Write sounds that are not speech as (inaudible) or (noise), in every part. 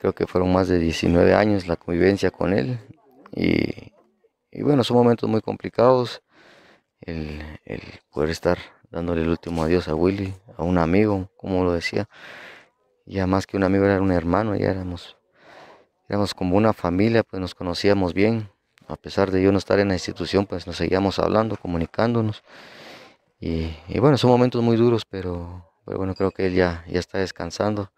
creo que fueron más de 19 años la convivencia con él y, bueno, son momentos muy complicados el, poder estar dándole el último adiós a Willy, a un amigo, como lo decía, ya más que un amigo era un hermano, ya éramos, éramos como una familia, pues nos conocíamos bien, a pesar de yo no estar en la institución, pues nos seguíamos hablando, comunicándonos y, bueno, son momentos muy duros, pero, pero bueno, creo que él ya, ya está descansando,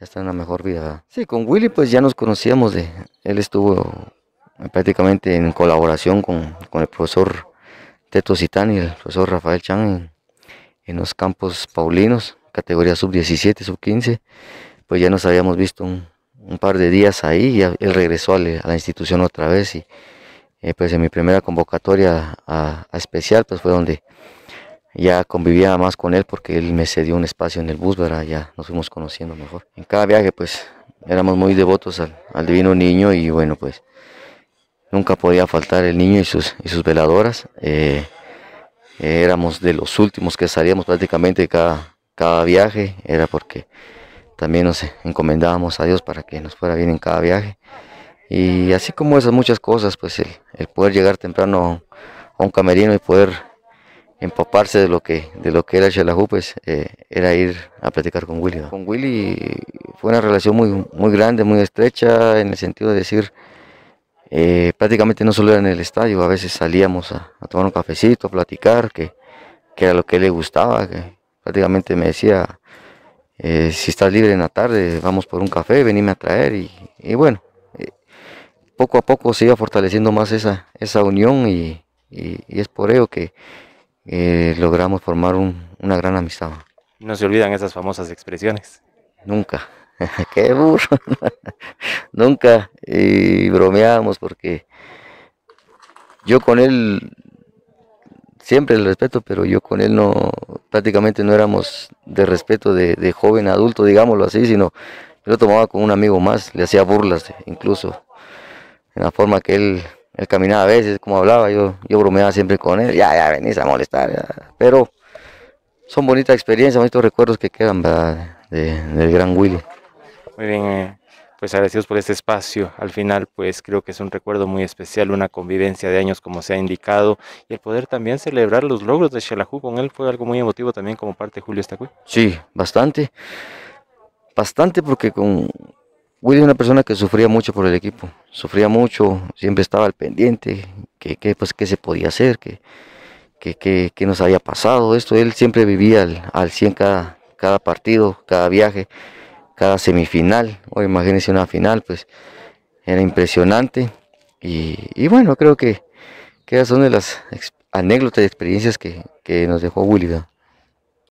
ya está en la mejor vida. Sí, con Willy pues ya nos conocíamos de, él estuvo prácticamente en colaboración con, con el profesor Teto Citán y el profesor Rafael Chan en, en los campos paulinos, categoría sub-17, sub-15, pues ya nos habíamos visto un, par de días ahí y él regresó a la, institución otra vez y eh, pues en mi primera convocatoria a, a especial pues fue donde ya convivía más con él porque él me cedió un espacio en el bus, ¿verdad? Ya nos fuimos conociendo mejor. En cada viaje, pues, éramos muy devotos al, divino niño y bueno, pues, nunca podía faltar el niño y sus, veladoras. Eh, eh, éramos de los últimos que salíamos prácticamente cada, cada viaje, era porque también nos encomendábamos a Dios para que nos fuera bien en cada viaje. Y así como esas muchas cosas, pues el, el poder llegar temprano a un camerino y poder empaparse de lo que, de lo que era Xelajú, pues eh, era ir a platicar con Willy. Con Willy fue una relación muy, muy grande, muy estrecha, en el sentido de decir, eh, prácticamente no solo era en el estadio, a veces salíamos a, tomar un cafecito, a platicar, que, era lo que le gustaba, que prácticamente me decía, eh, si estás libre en la tarde, vamos por un café, venime a traer, y, bueno, poco a poco se iba fortaleciendo más esa, unión y es por ello que eh, logramos formar una gran amistad. No se olvidan esas famosas expresiones. Nunca. (laughs) Qué burro. (laughs) Nunca. Y bromeábamos porque yo con él siempre el respeto, pero yo con él no, prácticamente no éramos de respeto de, joven adulto, digámoslo así, sino lo tomaba con un amigo más, le hacía burlas incluso, en la forma que él él caminaba a veces, como hablaba, yo, yo bromeaba siempre con él, ya, ya, venís a molestar. Pero son bonitas experiencias, bonitos recuerdos que quedan del gran Willy. Muy bien, eh, pues agradecidos por este espacio. Al final, pues creo que es un recuerdo muy especial, una convivencia de años como se ha indicado, y el poder también celebrar los logros de Xelajú con él fue algo muy emotivo también como parte de Julio Estacuy. Sí, bastante. Bastante porque con, Willy es una persona que sufría mucho por el equipo, sufría mucho, siempre estaba al pendiente, que, pues, qué se podía hacer, que, que, nos había pasado, esto, él siempre vivía al, al 100 cada, cada partido, cada viaje, cada semifinal, o imagínense una final, pues era impresionante y, bueno, creo que, que esas son de las anécdotas y experiencias que, nos dejó Willy.